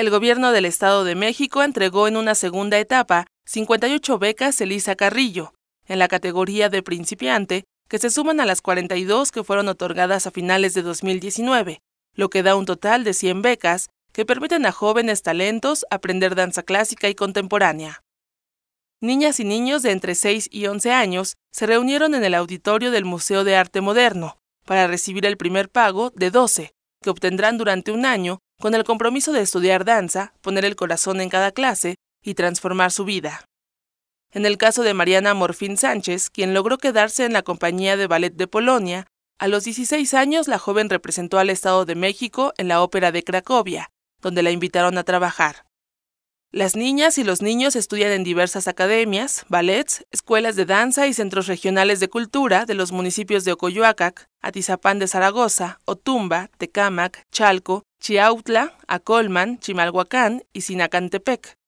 el gobierno del Estado de México entregó en una segunda etapa 58 becas Elisa Carrillo, en la categoría de principiante, que se suman a las 42 que fueron otorgadas a finales de 2019, lo que da un total de 100 becas que permiten a jóvenes talentos aprender danza clásica y contemporánea. Niñas y niños de entre 6 y 11 años se reunieron en el auditorio del Museo de Arte Moderno para recibir el primer pago de 12, que obtendrán durante un año con el compromiso de estudiar danza, poner el corazón en cada clase y transformar su vida. En el caso de Mariana Morfín Sánchez, quien logró quedarse en la compañía de ballet de Polonia, a los 16 años la joven representó al Estado de México en la Ópera de Cracovia, donde la invitaron a trabajar. Las niñas y los niños estudian en diversas academias, ballets, escuelas de danza y centros regionales de cultura de los municipios de Ocoyoacac, Atizapán de Zaragoza, Otumba, Tecámac, Chalco, Chiautla, Acolman, Chimalhuacán y Sinacantepec.